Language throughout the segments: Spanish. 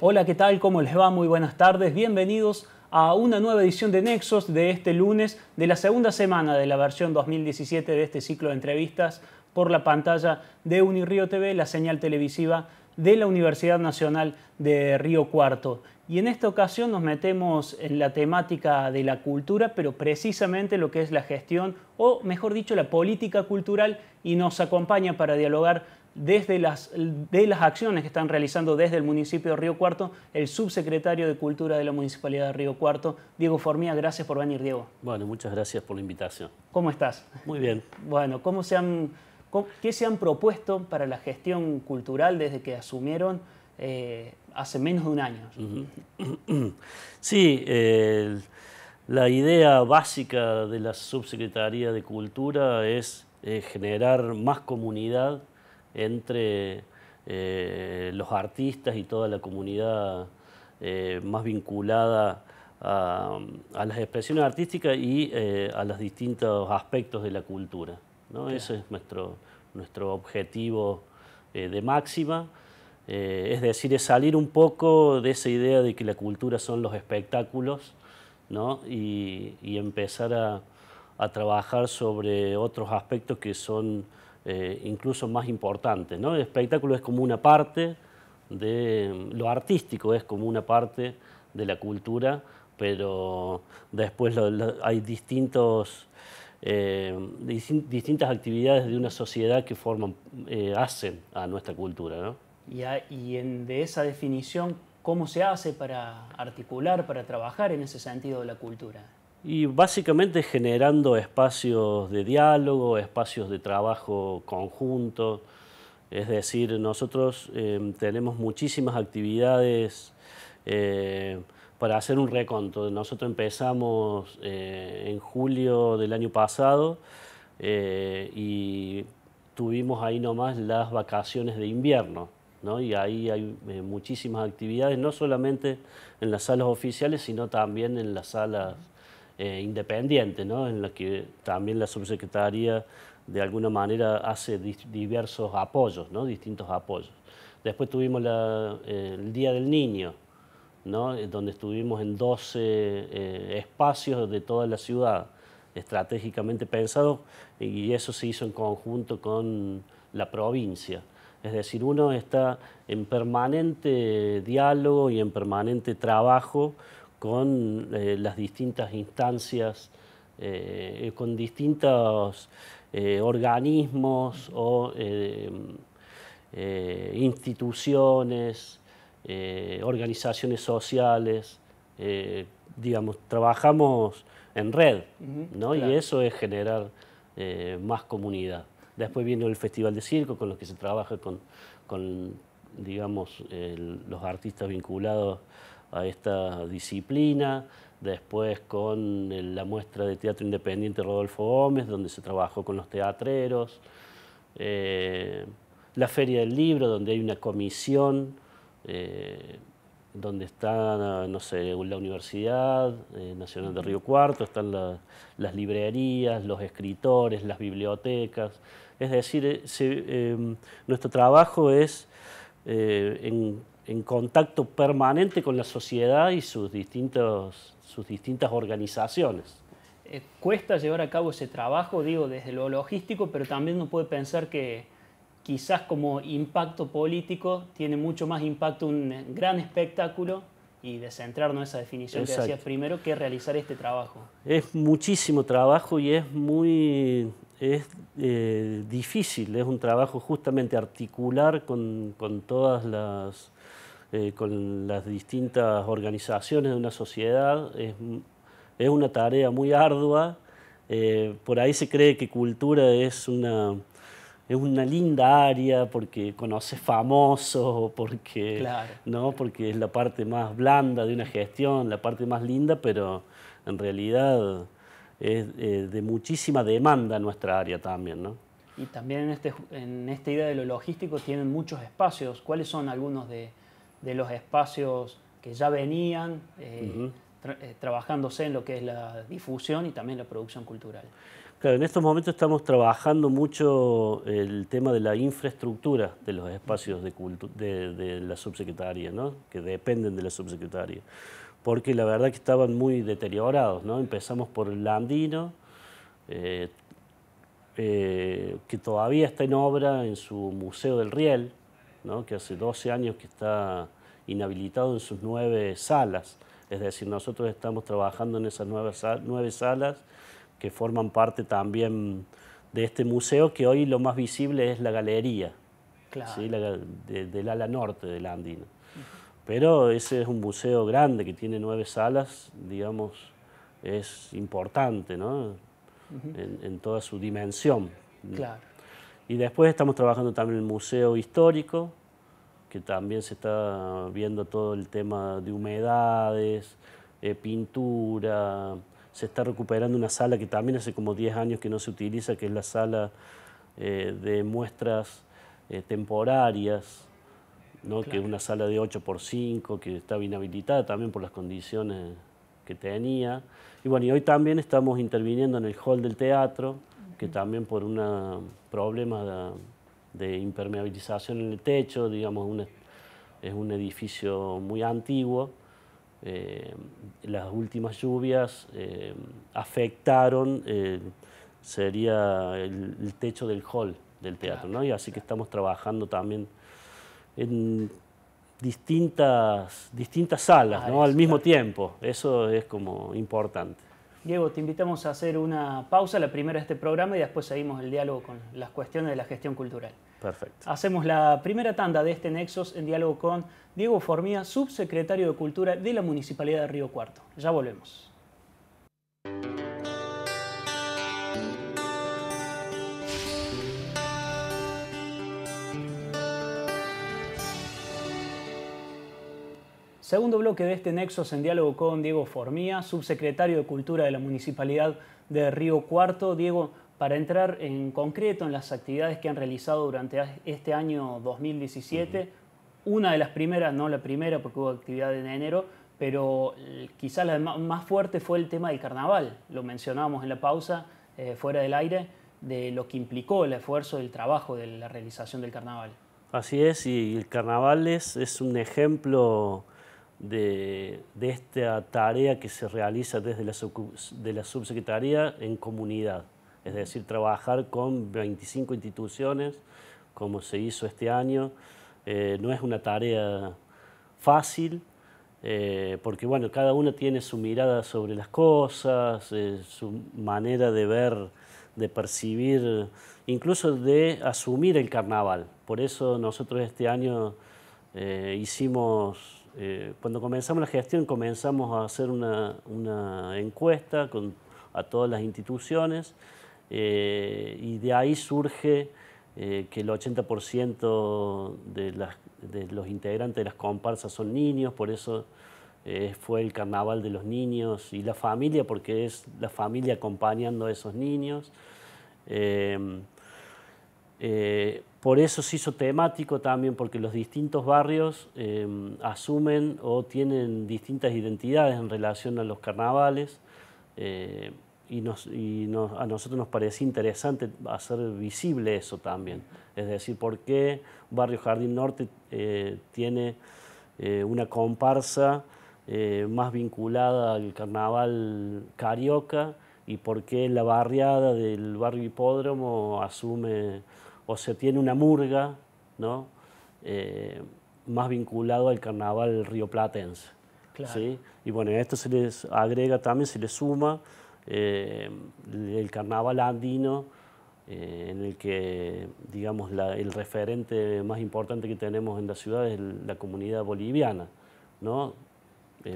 Hola, ¿qué tal? ¿Cómo les va? Muy buenas tardes. Bienvenidos a una nueva edición de Nexos de este lunes de la segunda semana de la versión 2017 de este ciclo de entrevistas por la pantalla de Unirío TV, la señal televisiva de la Universidad Nacional de Río Cuarto. Y en esta ocasión nos metemos en la temática de la cultura, pero precisamente lo que es la gestión, o mejor dicho, la política cultural, y nos acompaña para dialogar desde las, de las acciones que están realizando desde el municipio de Río Cuarto el subsecretario de Cultura de la Municipalidad de Río Cuarto, Diego Formía. Gracias por venir, Diego. Bueno, muchas gracias por la invitación. ¿Cómo estás? Muy bien. Bueno, ¿qué se han propuesto para la gestión cultural desde que asumieron eh, hace menos de un año? Sí, la idea básica de la Subsecretaría de Cultura es eh, generar más comunidad entre eh, los artistas y toda la comunidad eh, más vinculada a, las expresiones artísticas y eh, a los distintos aspectos de la cultura. Ese es nuestro, nuestro objetivo de máxima. es decir, es salir un poco de esa idea de que la cultura son los espectáculos ¿no? y, empezar a trabajar sobre otros aspectos que son eh, incluso más importante, El espectáculo es como una parte de lo artístico, es como una parte de la cultura, pero después hay distintos, eh, distintas actividades de una sociedad que forman, eh, hacen a nuestra cultura. Y, y en, de esa definición, ¿cómo se hace para articular, para trabajar en ese sentido de la cultura? Y básicamente generando espacios de diálogo, espacios de trabajo conjunto. Es decir, nosotros eh, tenemos muchísimas actividades eh, para hacer un reconto. Nosotros empezamos eh, en julio del año pasado y tuvimos ahí nomás las vacaciones de invierno. ¿no? Y ahí hay muchísimas actividades, no solamente en las salas oficiales, sino también en las salas eh, independiente, ¿no? en la que también la subsecretaría de alguna manera hace diversos apoyos, ¿no? distintos apoyos. Después tuvimos eh, el Día del Niño, ¿no? Eh, donde estuvimos en 12 espacios de toda la ciudad, estratégicamente pensados, y eso se hizo en conjunto con la provincia. Es decir, uno está en permanente diálogo y en permanente trabajo con eh, las distintas instancias, eh, con distintos eh, organismos o instituciones, organizaciones sociales, digamos, trabajamos en red, Y eso es generar más comunidad. Después viene el Festival de Circo, con los que se trabaja con, digamos, los artistas vinculados a esta disciplina, después con la muestra de teatro independiente Rodolfo Gómez, donde se trabajó con los teatreros, eh, la Feria del Libro, donde hay una comisión, eh, donde está, no sé, la Universidad eh, Nacional de Río Cuarto, están las librerías, los escritores, las bibliotecas. Es decir, nuestro trabajo es en en contacto permanente con la sociedad y sus, distintos, sus distintas organizaciones. Eh, cuesta llevar a cabo ese trabajo, digo, desde lo logístico, pero también uno puede pensar que quizás como impacto político tiene mucho más impacto un eh, gran espectáculo y de centrarnos esa definición que hacías primero que realizar este trabajo. Es muchísimo trabajo y es muy es eh, difícil, es un trabajo justamente articular con, con todas las, eh, con las distintas organizaciones de una sociedad, es, es una tarea muy ardua. Eh, por ahí se cree que cultura es una, es una linda área porque conoce famosos porque, ¿no? porque es la parte más blanda de una gestión, la parte más linda, pero en realidad es eh, de muchísima demanda en nuestra área también. ¿no? Y también en, este, en esta idea de lo logístico tienen muchos espacios. ¿Cuáles son algunos de, de los espacios que ya venían eh, eh, trabajándose en lo que es la difusión y también la producción cultural? Claro, en estos momentos estamos trabajando mucho el tema de la infraestructura de los espacios de, de, de la subsecretaría, ¿no? que dependen de la subsecretaría porque la verdad que estaban muy deteriorados. ¿no? Empezamos por el Andino, eh, eh, que todavía está en obra en su Museo del Riel, ¿no? que hace 12 años que está inhabilitado en sus nueve salas. Es decir, nosotros estamos trabajando en esas nueve, nueve salas que forman parte también de este museo, que hoy lo más visible es la galería ¿sí? del ala norte del Andino. Pero ese es un museo grande que tiene nueve salas, digamos, es importante, en, toda su dimensión. Y después estamos trabajando también en el museo histórico, que también se está viendo todo el tema de humedades, eh, pintura, se está recuperando una sala que también hace como 10 años que no se utiliza, que es la sala eh, de muestras eh, temporarias que es una sala de 8 por 5 que estaba inhabilitada también por las condiciones que tenía. Y bueno, y hoy también estamos interviniendo en el hall del teatro, que también por un problema de, impermeabilización en el techo, digamos, es un edificio muy antiguo. Eh, las últimas lluvias eh, afectaron, eh, sería el, techo del hall del teatro, ¿no? Y así que estamos trabajando también en distintas, distintas salas ah, ¿no? al mismo tiempo. Eso es como importante. Diego, te invitamos a hacer una pausa, la primera de este programa, y después seguimos el diálogo con las cuestiones de la gestión cultural. Perfecto. Hacemos la primera tanda de este Nexos en diálogo con Diego Formía, subsecretario de Cultura de la Municipalidad de Río Cuarto. Ya volvemos. Segundo bloque de este nexo es en diálogo con Diego Formía, subsecretario de Cultura de la Municipalidad de Río Cuarto. Diego, para entrar en concreto en las actividades que han realizado durante este año 2017, una de las primeras, no la primera porque hubo actividad en enero, pero quizás la más fuerte fue el tema del carnaval. Lo mencionábamos en la pausa, eh, fuera del aire, de lo que implicó el esfuerzo el trabajo de la realización del carnaval. Así es, y el carnaval es, es un ejemplo de, esta tarea que se realiza desde la, de la subsecretaría en comunidad, es decir, trabajar con 25 instituciones, como se hizo este año. Eh, no es una tarea fácil, eh, porque bueno, cada uno tiene su mirada sobre las cosas, eh, su manera de ver, de percibir, incluso de asumir el carnaval. Por eso nosotros este año hicimos eh, cuando comenzamos la gestión comenzamos a hacer una, encuesta a todas las instituciones eh, y de ahí surge eh, que el 80% de, los integrantes de las comparsas son niños, por eso fue el carnaval de los niños y la familia, porque es la familia acompañando a esos niños. Por eso se hizo temático también, porque los distintos barrios em, asumen o tienen distintas identidades en relación a los carnavales eh, y, a nosotros nos parecía interesante hacer visible eso también. Es decir, por qué Barrio Jardín Norte eh, tiene eh, una comparsa más vinculada al carnaval carioca y por qué la barriada del barrio Hipódromo asume o se tiene una murga, ¿no? Eh, más vinculado al carnaval Río Platense. ¿sí? Y bueno, a esto se les agrega también, se le suma eh, el carnaval andino, eh, en el que, digamos, el referente más importante que tenemos en la ciudad es la comunidad boliviana, ¿no?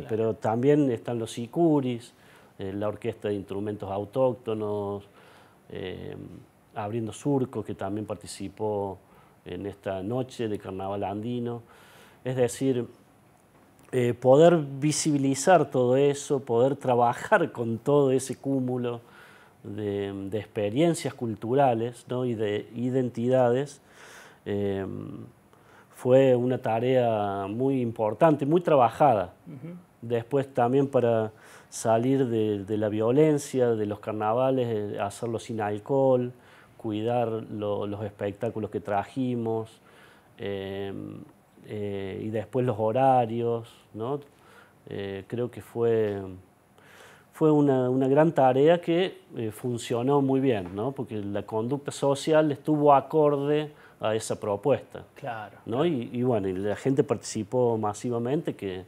Pero también están los sicuris, la orquesta de instrumentos autóctonos, Abriendo Surco, que también participó en esta noche de Carnaval Andino. Es decir, eh, poder visibilizar todo eso, poder trabajar con todo ese cúmulo de, experiencias culturales ¿no? y de identidades, eh, fue una tarea muy importante, muy trabajada. Después también para salir de, la violencia, de los carnavales, eh, hacerlo sin alcohol, cuidar los espectáculos que trajimos eh, eh, y después los horarios. ¿no? Eh, creo que fue, fue una, gran tarea que funcionó muy bien, ¿no? porque la conducta social estuvo acorde a esa propuesta. Claro. ¿no? Y, bueno, la gente participó masivamente, que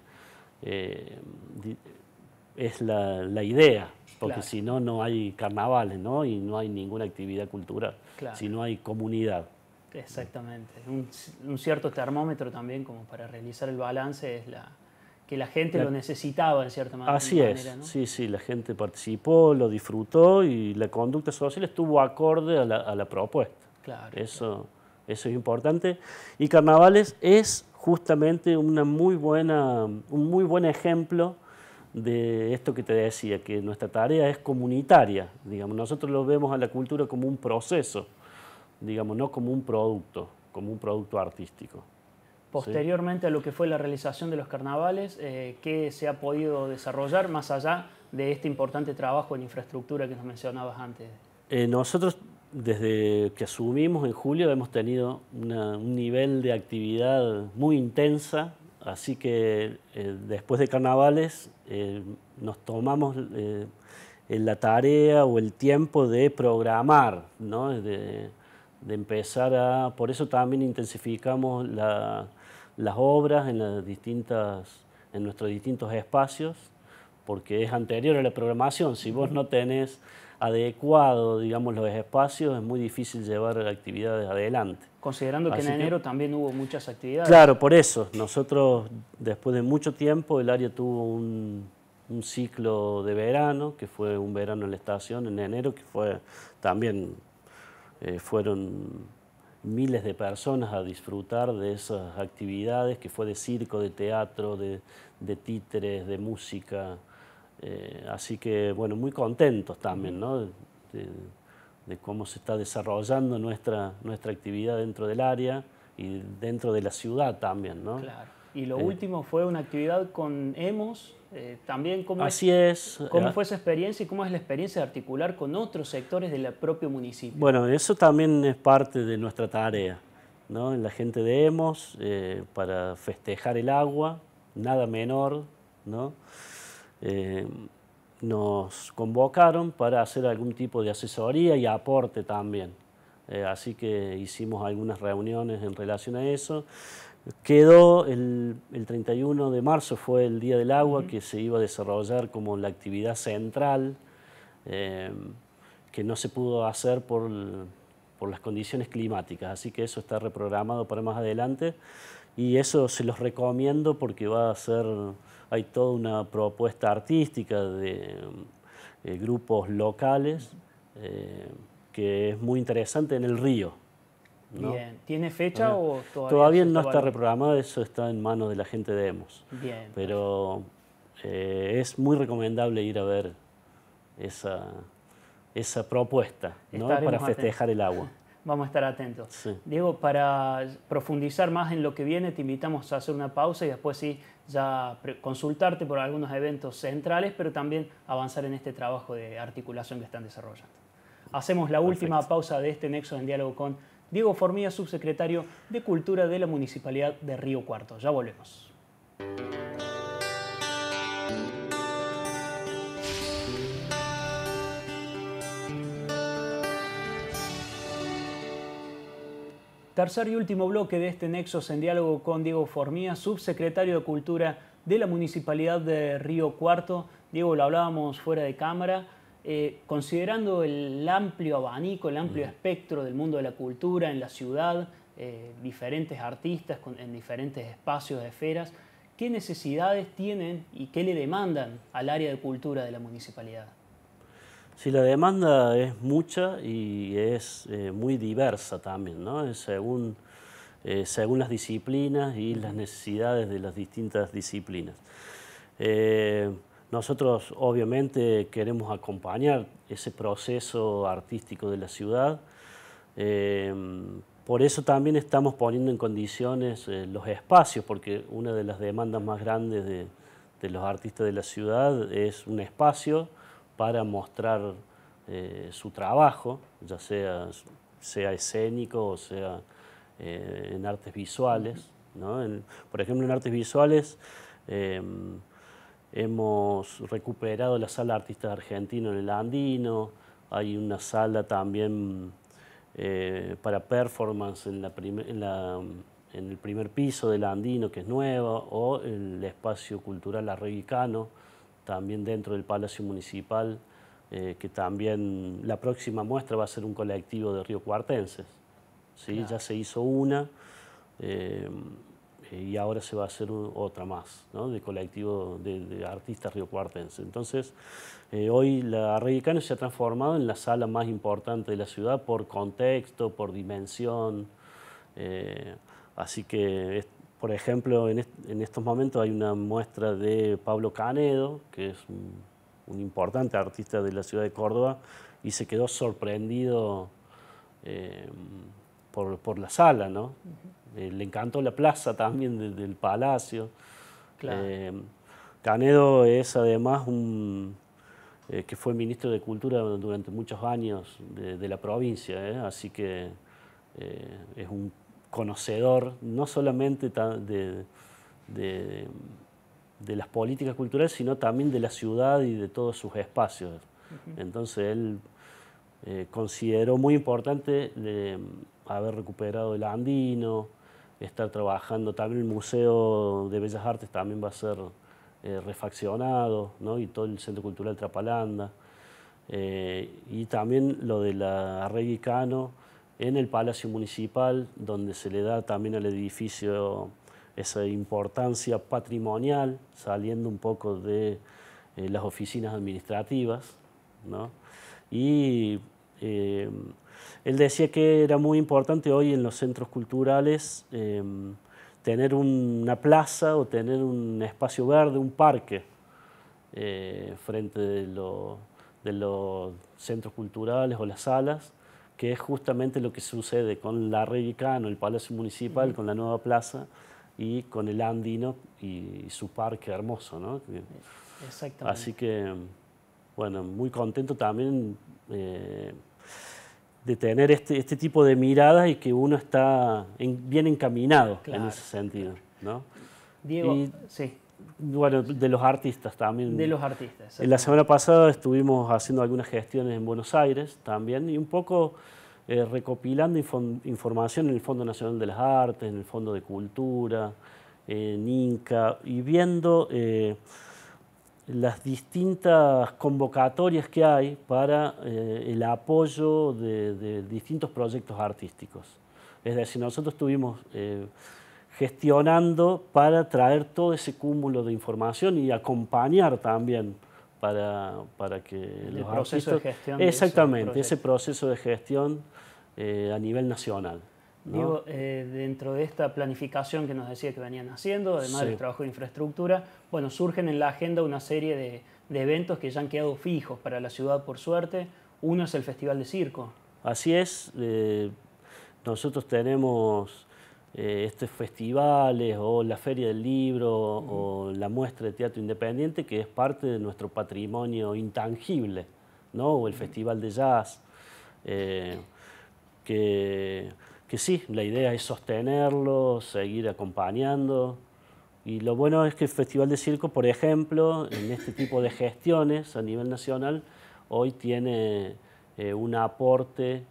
es la, la idea porque si no, no hay carnavales, ¿no? Y no hay ninguna actividad cultural, si no hay comunidad. Exactamente. Un, cierto termómetro también como para realizar el balance es la que la gente lo necesitaba en cierta manera. Así es, sí, sí, la gente participó, lo disfrutó y la conducta social estuvo acorde a la, a la propuesta. Claro. Eso, eso es importante. Y Carnavales es justamente una muy buena, un muy buen ejemplo de esto que te decía, que nuestra tarea es comunitaria, digamos, nosotros lo vemos a la cultura como un proceso, digamos, no como un producto, como un producto artístico. Posteriormente a lo que fue la realización de los carnavales, eh, ¿qué se ha podido desarrollar más allá de este importante trabajo en infraestructura que nos mencionabas antes? Eh, nosotros, desde que asumimos en julio, hemos tenido un nivel de actividad muy intensa Así que eh, después de carnavales eh, nos tomamos eh, la tarea o el tiempo de programar, de, empezar a... Por eso también intensificamos las obras en, las distintas, en nuestros distintos espacios, porque es anterior a la programación. Si vos no tenés adecuado, digamos, los espacios, es muy difícil llevar actividades adelante. Considerando que en enero también hubo muchas actividades. Claro, por eso. Nosotros, después de mucho tiempo, el área tuvo un, ciclo de verano, que fue un verano en la estación en enero, que fue también eh, fueron miles de personas a disfrutar de esas actividades, que fue de circo, de teatro, de, de de música. Eh, así que, bueno, muy contentos también de, cómo se está desarrollando nuestra, nuestra actividad dentro del área y dentro de la ciudad también. Claro. Y lo eh, último fue una actividad con EMOS, eh, también cómo, así es, cómo fue esa experiencia y cómo es la experiencia de articular con otros sectores del propio municipio. Bueno, eso también es parte de nuestra tarea, ¿no? la gente de EMOS, para festejar el agua, nada menor, ¿no? Eh, nos convocaron para hacer algún tipo de asesoría y aporte también. Eh, así que hicimos algunas reuniones en relación a eso. Quedó el, 31 de marzo, fue el Día del Agua, que se iba a desarrollar como la actividad central, eh, que no se pudo hacer por, por las condiciones climáticas. Así que eso está reprogramado para más adelante. Y eso se los recomiendo porque va a ser hay toda una propuesta artística de eh, grupos locales eh, que es muy interesante en el río. ¿Tiene fecha o todavía? Todavía no está reprogramado, eso está en manos de la gente de EMOS. Pero eh, es muy recomendable ir a ver esa, esa propuesta para festejar el agua. Vamos a estar atentos. Diego, para profundizar más en lo que viene, te invitamos a hacer una pausa y después sí ya consultarte por algunos eventos centrales, pero también avanzar en este trabajo de articulación que están desarrollando. Hacemos la última pausa de este nexo en diálogo con Diego Formía, subsecretario de Cultura de la Municipalidad de Río Cuarto. Ya volvemos. Tercer y último bloque de este Nexos en diálogo con Diego Formía, subsecretario de Cultura de la Municipalidad de Río Cuarto. Diego, lo hablábamos fuera de cámara. Eh, considerando el amplio abanico, el amplio mm. espectro del mundo de la cultura en la ciudad, eh, diferentes artistas en diferentes espacios, esferas, ¿qué necesidades tienen y qué le demandan al área de cultura de la municipalidad? Sí, la demanda es mucha y es eh, muy diversa también, eh, según, las disciplinas y las necesidades de las distintas disciplinas. Eh, nosotros obviamente queremos acompañar ese proceso artístico de la ciudad. por eso también estamos poniendo en condiciones los espacios, porque una de las demandas más grandes de los artistas de la ciudad es un espacio para mostrar eh, su trabajo, ya sea, sea escénico o sea eh, en artes visuales. por ejemplo, en artes visuales em, hemos recuperado la sala de artistas argentinos en el Andino, hay una sala también eh, para performance en, la en, el primer piso del Andino, que es nueva, o el espacio cultural arreglicano también dentro del Palacio Municipal, eh, que también la próxima muestra va a ser un colectivo de Río Cuartenses. ¿sí? Ya se hizo una eh, y ahora se va a hacer otra más, ¿no? de colectivo de, de artistas riocuartenses. Entonces, eh, hoy la Arraigicana se ha transformado en la sala más importante de la ciudad por contexto, por dimensión. así que por ejemplo, en, estos momentos hay una muestra de Pablo Canedo, que es un, importante artista de la ciudad de Córdoba, y se quedó sorprendido em, por, la sala, ¿no? Eh, le encantó la plaza también del palacio. Em, Canedo es además un, eh, que fue ministro de Cultura durante muchos años de, la provincia, ¿eh? así que es un conocedor, no solamente de, las políticas culturales, sino también de la ciudad y de todos sus espacios. Entonces él eh, consideró muy importante eh, haber recuperado el andino, estar trabajando. También el Museo de Bellas Artes también va a ser eh, refaccionado, ¿no? y todo el Centro Cultural Trapalanda. y también lo de la Regicano. Cano, en el Palacio Municipal, donde se le da también al edificio esa importancia patrimonial, saliendo un poco de eh, las oficinas administrativas. ¿no? Y eh, él decía que era muy importante hoy en los centros culturales em, tener una plaza o tener un espacio verde, un parque, eh, frente de los centros culturales o las salas que es justamente lo que sucede con la Vallecano, el Palacio Municipal, con la nueva plaza y con el Andino y, su parque hermoso, ¿no? Así que, bueno, muy contento también eh, de tener este, este, tipo de miradas y que uno está bien encaminado en ese sentido, ¿no? Diego, sí. Bueno, de los artistas también. De los artistas. La semana pasada estuvimos haciendo algunas gestiones en Buenos Aires también y un poco eh, recopilando información en el Fondo Nacional de las Artes, en el Fondo de Cultura, en Inca y viendo eh, las distintas convocatorias que hay para eh, el apoyo de, de, distintos proyectos artísticos. Es decir, nosotros tuvimos gestionando para traer todo ese cúmulo de información y acompañar también para, para que el proceso de gestión exactamente ese, proceso. de gestión eh, a nivel nacional eh, dentro de esta planificación que nos decía que venían haciendo, además del trabajo de infraestructura, bueno, surgen en la agenda una serie de, eventos que ya han quedado fijos para la ciudad, por suerte. Uno es el Festival de Circo. Así es, eh, nosotros tenemos eh, estos festivales o la Feria del Libro o la muestra de teatro independiente que es parte de nuestro patrimonio intangible, o el Festival de Jazz, eh, que, que sí, la idea es sostenerlo, seguir acompañando. Y lo bueno es que el Festival de Circo, por ejemplo, en este tipo de gestiones a nivel nacional, hoy tiene eh, un aporte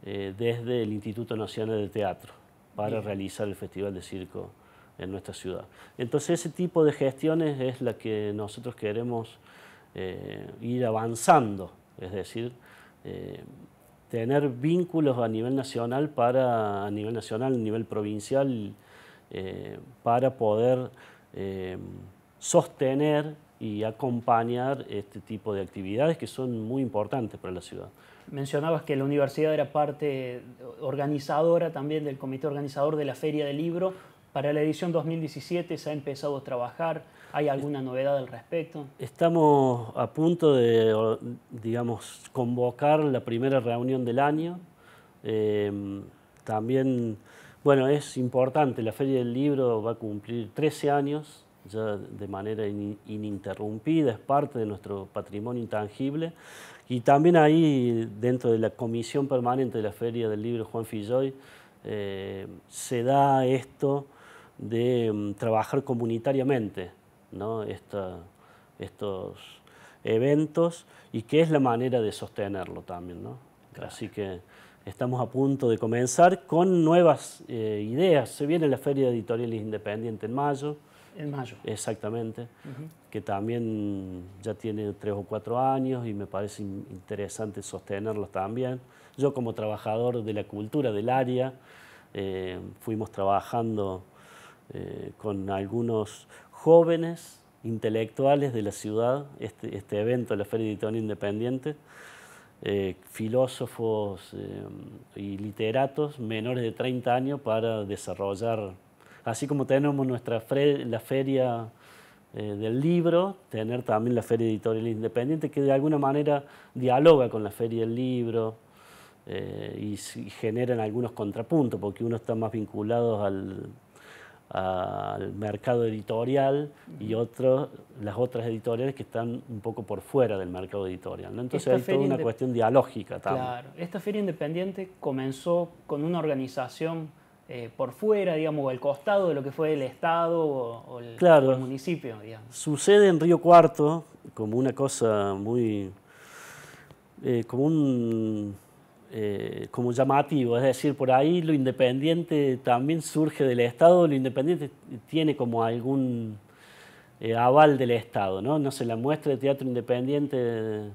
desde el Instituto Nacional de Teatro para realizar el Festival de Circo en nuestra ciudad. Entonces ese tipo de gestiones es la que nosotros queremos eh, ir avanzando, es decir, eh, tener vínculos a nivel nacional a nivel nacional, a nivel provincial, eh, para poder sostener y acompañar este tipo de actividades que son muy importantes para la ciudad mencionabas que la universidad era parte organizadora también del comité organizador de la Feria del Libro. Para la edición 2017 se ha empezado a trabajar. ¿Hay alguna novedad al respecto? Estamos a punto de, digamos, convocar la primera reunión del año. Eh, también, bueno, es importante, la Feria del Libro va a cumplir 13 años ya de manera ininterrumpida, es parte de nuestro patrimonio intangible y también ahí, dentro de la comisión permanente de la Feria del Libro Juan Filloy, eh, se da esto de mm, trabajar comunitariamente ¿no? estos eventos y que es la manera de sostenerlo también. ¿no? Así que estamos a punto de comenzar con nuevas eh, ideas. Se viene la Feria Editorial Independiente en mayo, en mayo. Exactamente, que también ya tiene tres o cuatro años y me parece interesante sostenerlos también. Yo como trabajador de la cultura del área, eh, fuimos trabajando eh, con algunos jóvenes intelectuales de la ciudad, este, este evento, la Feria Editorial Independiente, eh, filósofos y literatos menores de 30 años para desarrollar Así como tenemos nuestra la feria eh, del libro, tener también la feria editorial independiente que de alguna manera dialoga con la feria del libro eh, y, generan algunos contrapuntos, porque uno está más vinculado al, mercado editorial y otros las otras editoriales que están un poco por fuera del mercado editorial. Entonces hay toda una cuestión dialógica también. Claro, esta feria independiente comenzó con una organización eh, por fuera, digamos, o al costado de lo que fue el Estado o, el, municipio, Sucede en Río Cuarto como una cosa muy... Eh, como un... Eh, como llamativo, es decir, por ahí lo independiente también surge del Estado, lo independiente tiene como algún aval del Estado, ¿no? No se la muestra de teatro independiente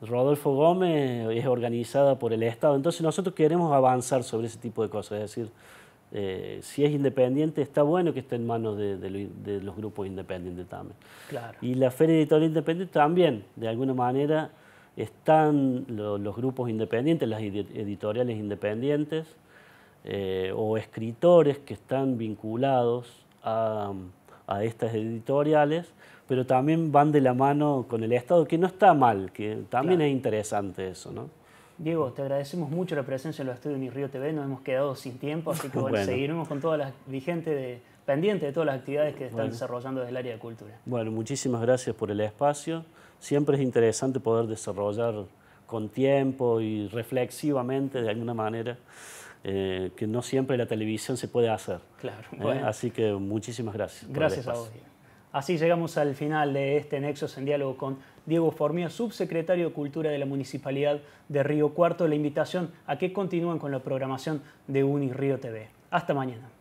Rodolfo Gómez es organizada por el Estado. Entonces nosotros queremos avanzar sobre ese tipo de cosas. Es decir, eh, si es independiente, está bueno que esté en manos de, los grupos independientes también. Y la Feria Editorial Independiente también, de alguna manera, están los grupos independientes, las editoriales independientes eh, o escritores que están vinculados a estas editoriales pero también van de la mano con el Estado, que no está mal, que también es interesante eso, ¿no? Diego, te agradecemos mucho la presencia en los estudios de Río TV, nos hemos quedado sin tiempo, así que bueno, seguiremos con todas las vigentes de, pendiente de todas las actividades que están desarrollando desde el área de cultura. Bueno, muchísimas gracias por el espacio. Siempre es interesante poder desarrollar con tiempo y reflexivamente de alguna manera. Eh, que no siempre la televisión se puede hacer. Claro. ¿eh? así que muchísimas gracias. Gracias a vos. Así llegamos al final de este Nexos en diálogo con Diego Formía, subsecretario de Cultura de la Municipalidad de Río Cuarto. La invitación a que continúen con la programación de Uni Río TV. Hasta mañana.